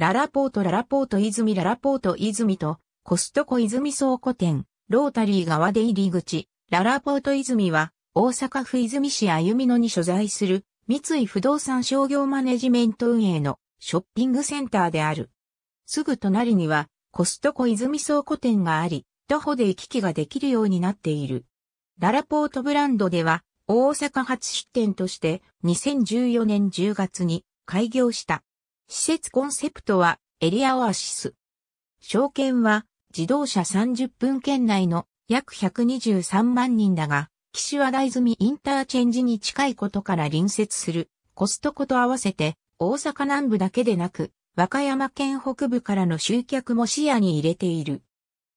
ララポートララポート泉ララポート泉と、コストコ泉倉庫店、ロータリー側で入り口、ララポート泉は、大阪府泉市歩み野に所在する、三井不動産商業マネジメント運営のショッピングセンターである。すぐ隣には、コストコ泉倉庫店があり、徒歩で行き来ができるようになっている。ララポートブランドでは、大阪初出店として、2014年10月に開業した。施設コンセプトはエリアオアシス。証券は自動車30分圏内の約123万人だが、岸和田泉インターチェンジに近いことから隣接するコストコと合わせて大阪南部だけでなく和歌山県北部からの集客も視野に入れている。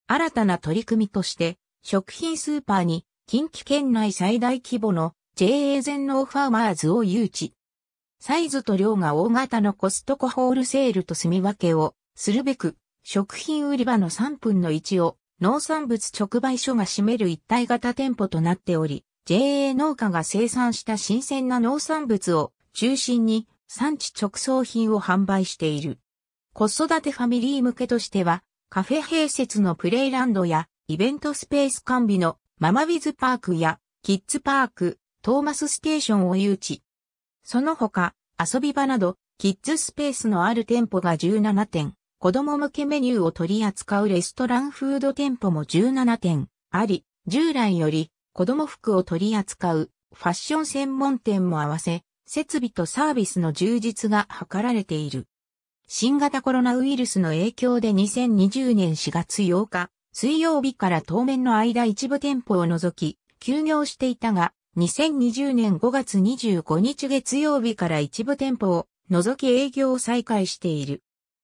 新たな取り組みとして食品スーパーに近畿圏内最大規模の JA 全農ファーマーズを誘致。サイズと量が大型のコストコホールセールと住み分けをするべく、食品売り場の3分の1を農産物直売所が占める一体型店舗となっており、JA 農家が生産した新鮮な農産物を中心に産地直送品を販売している。子育てファミリー向けとしては、カフェ併設のプレイランドやイベントスペース完備のママウィズパークやキッズパーク、トーマスステーションを誘致。その他、遊び場など、キッズスペースのある店舗が17店、子供向けメニューを取り扱うレストランフード店舗も17店あり、従来より子供服を取り扱うファッション専門店も合わせ、設備とサービスの充実が図られている。新型コロナウイルスの影響で2020年4月8日、水曜日から当面の間一部店舗を除き、休業していたが、2020年5月25日月曜日から一部店舗を除き営業を再開している。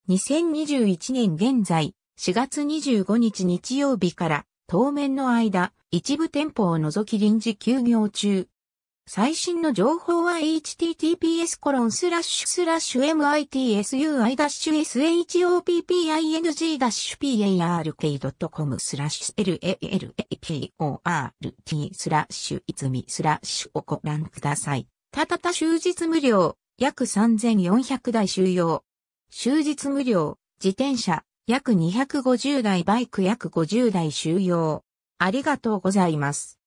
2021年現在、4月25日日曜日から当面の間、一部店舗を除き臨時休業中最新の情報は h t t p s m i t s u i s h o p i n g c o m スラッシュ LALAPORT スラッシュいつみスラッシュをご覧ください。たたた終日無料、約3400台収容。終日無料、自転車、約250台バイク約50台収容。ありがとうございます。